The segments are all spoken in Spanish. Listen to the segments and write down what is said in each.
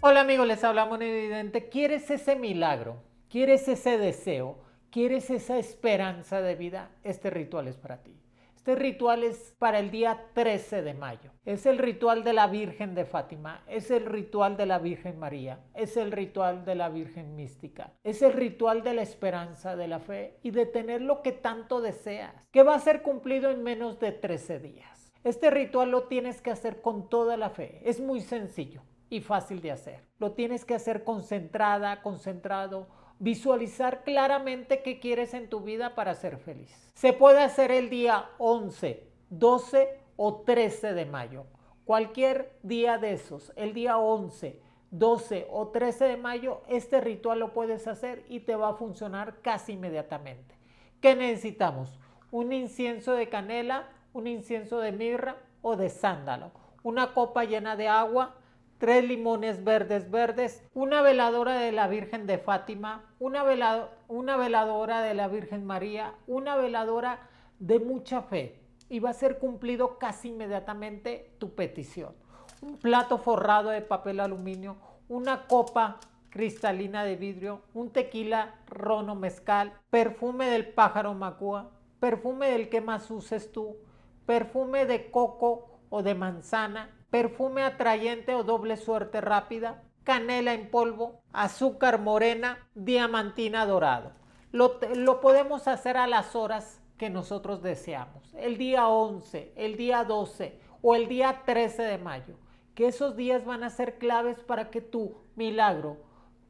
Hola amigos, les hablamos en Evidente. ¿Quieres ese milagro? ¿Quieres ese deseo? ¿Quieres esa esperanza de vida? Este ritual es para ti. Este ritual es para el día 13 de mayo. Es el ritual de la Virgen de Fátima, es el ritual de la Virgen María, es el ritual de la Virgen Mística, es el ritual de la esperanza, de la fe y de tener lo que tanto deseas, que va a ser cumplido en menos de 13 días. Este ritual lo tienes que hacer con toda la fe. Es muy sencillo y fácil de hacer. Lo tienes que hacer concentrada, concentrado, visualizar claramente qué quieres en tu vida para ser feliz. Se puede hacer el día 11, 12 o 13 de mayo. Cualquier día de esos, el día 11, 12 o 13 de mayo, este ritual lo puedes hacer y te va a funcionar casi inmediatamente. ¿Qué necesitamos? Un incienso de canela, un incienso de mirra o de sándalo, una copa llena de agua, tres limones verdes verdes, una veladora de la Virgen de Fátima, una, una veladora de la Virgen María, una veladora de mucha fe y va a ser cumplido casi inmediatamente tu petición. Un plato forrado de papel aluminio, una copa cristalina de vidrio, un tequila rono mezcal, perfume del pájaro macúa, perfume del que más uses tú, perfume de coco o de manzana, perfume atrayente o doble suerte rápida, canela en polvo, azúcar morena, diamantina dorado. Lo, podemos hacer a las horas que nosotros deseamos, el día 11, el día 12 o el día 13 de mayo, que esos días van a ser claves para que tu milagro,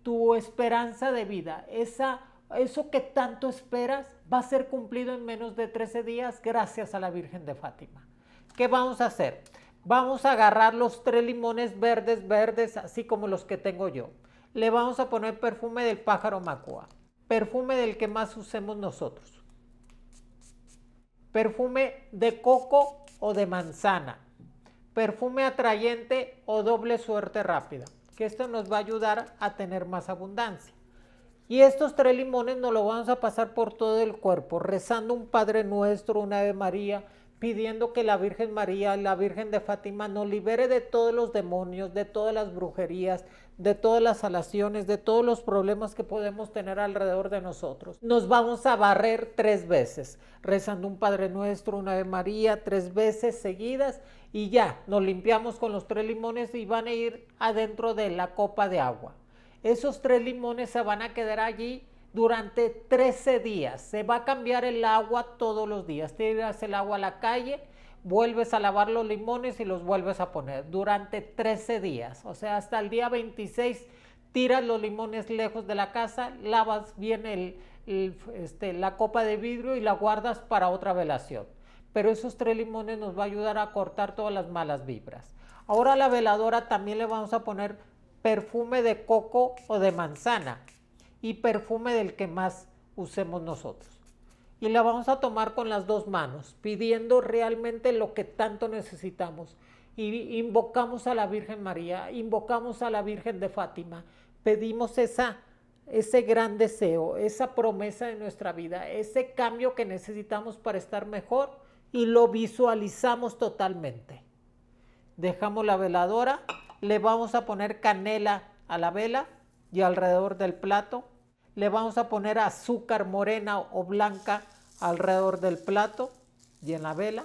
tu esperanza de vida, esa eso que tanto esperas va a ser cumplido en menos de 13 días gracias a la Virgen de Fátima. ¿Qué vamos a hacer? Vamos a agarrar los tres limones verdes, verdes, así como los que tengo yo. Le vamos a poner perfume del pájaro macua. Perfume del que más usemos nosotros. Perfume de coco o de manzana. Perfume atrayente o doble suerte rápida. Que esto nos va a ayudar a tener más abundancia. Y estos tres limones nos los vamos a pasar por todo el cuerpo, rezando un Padre Nuestro, una Ave María, pidiendo que la Virgen María, la Virgen de Fátima, nos libere de todos los demonios, de todas las brujerías, de todas las alaciones, de todos los problemas que podemos tener alrededor de nosotros. Nos vamos a barrer tres veces, rezando un Padre Nuestro, una Ave María, tres veces seguidas y ya, nos limpiamos con los tres limones y van a ir adentro de la copa de agua. Esos tres limones se van a quedar allí durante 13 días. Se va a cambiar el agua todos los días. Tiras el agua a la calle, vuelves a lavar los limones y los vuelves a poner durante 13 días. O sea, hasta el día 26 tiras los limones lejos de la casa, lavas bien este, la copa de vidrio y la guardas para otra velación. Pero esos tres limones nos va a ayudar a cortar todas las malas vibras. Ahora a la veladora también le vamos a poner perfume de coco o de manzana y perfume del que más usemos nosotros. Y la vamos a tomar con las dos manos, pidiendo realmente lo que tanto necesitamos. Y invocamos a la Virgen María, invocamos a la Virgen de Fátima, pedimos esa, ese gran deseo, esa promesa de nuestra vida, ese cambio que necesitamos para estar mejor y lo visualizamos totalmente. Dejamos la veladora, le vamos a poner canela a la vela y alrededor del plato le vamos a poner azúcar morena o blanca alrededor del plato y en la vela.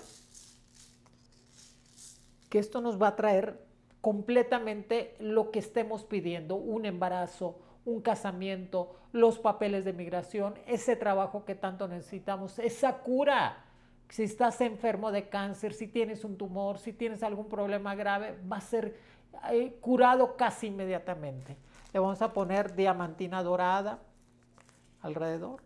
Que esto nos va a traer completamente lo que estemos pidiendo, un embarazo, un casamiento, los papeles de migración, ese trabajo que tanto necesitamos, esa cura. Si estás enfermo de cáncer, si tienes un tumor, si tienes algún problema grave, va a ser eh, curado casi inmediatamente. Le vamos a poner diamantina dorada, alrededor.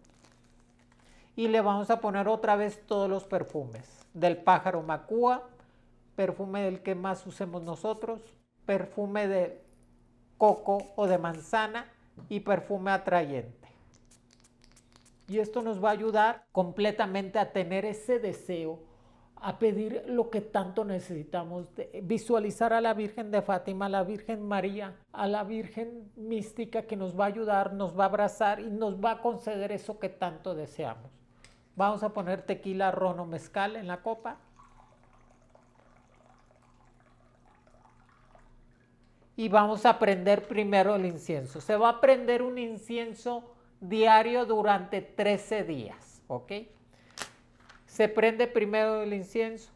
Y le vamos a poner otra vez todos los perfumes. Del pájaro macúa, perfume del que más usemos nosotros, perfume de coco o de manzana y perfume atrayente. Y esto nos va a ayudar completamente a tener ese deseo a pedir lo que tanto necesitamos, visualizar a la Virgen de Fátima, a la Virgen María, a la Virgen mística que nos va a ayudar, nos va a abrazar y nos va a conceder eso que tanto deseamos. Vamos a poner tequila, rono, mezcal en la copa. Y vamos a prender primero el incienso. Se va a prender un incienso diario durante 13 días, ¿ok? Se prende primero el incienso.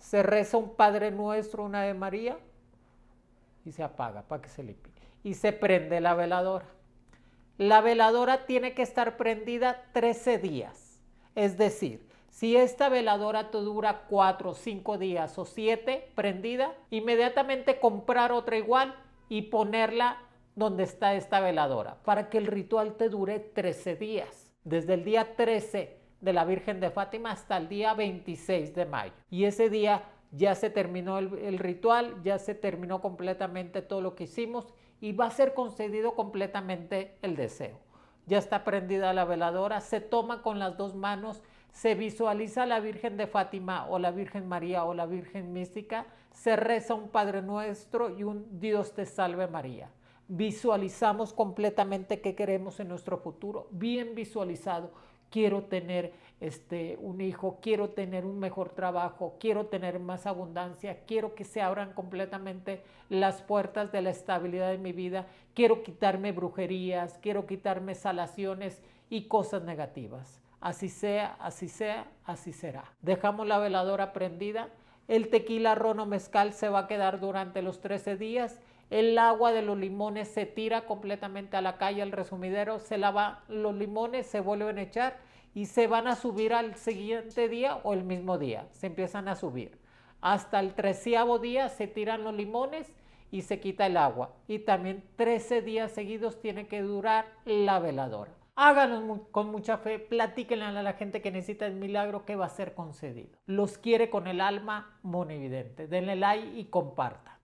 Se reza un Padre Nuestro, una de María, y se apaga para que se limpie. Y se prende la veladora. La veladora tiene que estar prendida 13 días. Es decir, si esta veladora te dura 4, 5 días o 7 prendida, inmediatamente comprar otra igual y ponerla donde está esta veladora para que el ritual te dure 13 días desde el día 13 de la Virgen de Fátima hasta el día 26 de mayo. Y ese día ya se terminó el, ritual, ya se terminó completamente todo lo que hicimos y va a ser concedido completamente el deseo. Ya está prendida la veladora, se toma con las dos manos, se visualiza la Virgen de Fátima o la Virgen María o la Virgen Mística, se reza un Padre Nuestro y un Dios te salve María visualizamos completamente qué queremos en nuestro futuro, bien visualizado. Quiero tener este, un hijo, quiero tener un mejor trabajo, quiero tener más abundancia, quiero que se abran completamente las puertas de la estabilidad de mi vida, quiero quitarme brujerías, quiero quitarme salaciones y cosas negativas. Así sea, así sea, así será. Dejamos la veladora prendida, el tequila rono mezcal se va a quedar durante los 13 días el agua de los limones se tira completamente a la calle, al resumidero, se lava los limones, se vuelven a echar y se van a subir al siguiente día o el mismo día, se empiezan a subir. Hasta el treceavo día se tiran los limones y se quita el agua. Y también trece días seguidos tiene que durar la veladora. Háganos con mucha fe, platíquenle a la gente que necesita el milagro que va a ser concedido. Los quiere con el alma evidente. Denle like y compartan.